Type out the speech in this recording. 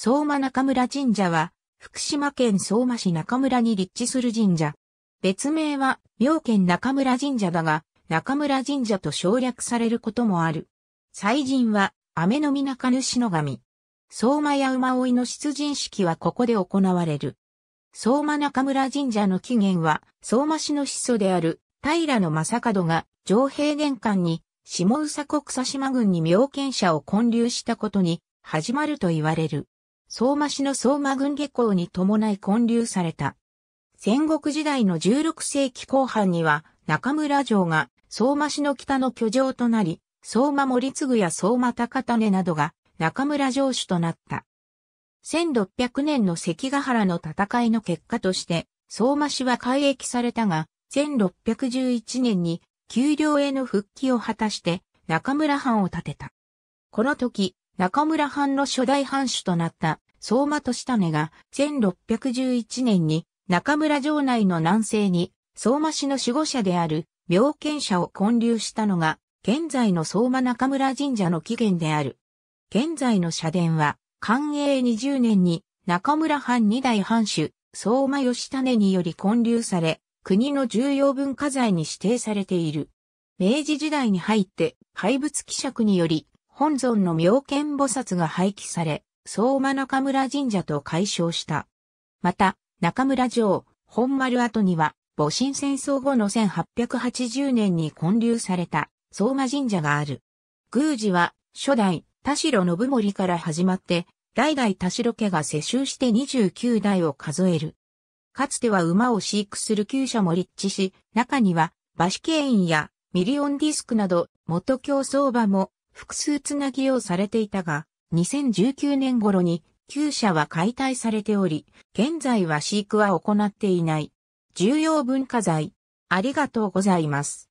相馬中村神社は、福島県相馬市中村に立地する神社。別名は、妙見中村神社だが、中村神社と省略されることもある。祭神は、雨の中神主の神。相馬や馬追いの出陣式はここで行われる。相馬中村神社の起源は、相馬市の始祖である、平野正門が、上平玄関に、下宇佐国佐島郡に妙見者を建立したことに、始まると言われる。相馬市の相馬軍下校に伴い建立された。戦国時代の16世紀後半には中村城が相馬市の北の居城となり、相馬森次や相馬高種などが中村城主となった。1600年の関ヶ原の戦いの結果として、相馬市は改易されたが、1611年に丘陵への復帰を果たして中村藩を建てた。この時、中村藩の初代藩主となった相馬利種が1611年に中村城内の南西に相馬市の守護者である妙権者を建立したのが現在の相馬中村神社の起源である。現在の社殿は寛永20年に中村藩二代藩主相馬義種により建立され国の重要文化財に指定されている。明治時代に入って廃仏希釈により本尊の妙見菩薩が廃棄され、相馬中村神社と解消した。また、中村城、本丸跡には、戊辰戦争後の1880年に建立された相馬神社がある。宮司は初代田代信盛から始まって、代々田代家が世襲して29代を数える。かつては馬を飼育する厩舎も立地し、中には馬試験やミリオンディスクなど元競走馬も複数つなぎをされていたが、2019年頃に旧社は解体されており、現在は飼育は行っていない。重要文化財。ありがとうございます。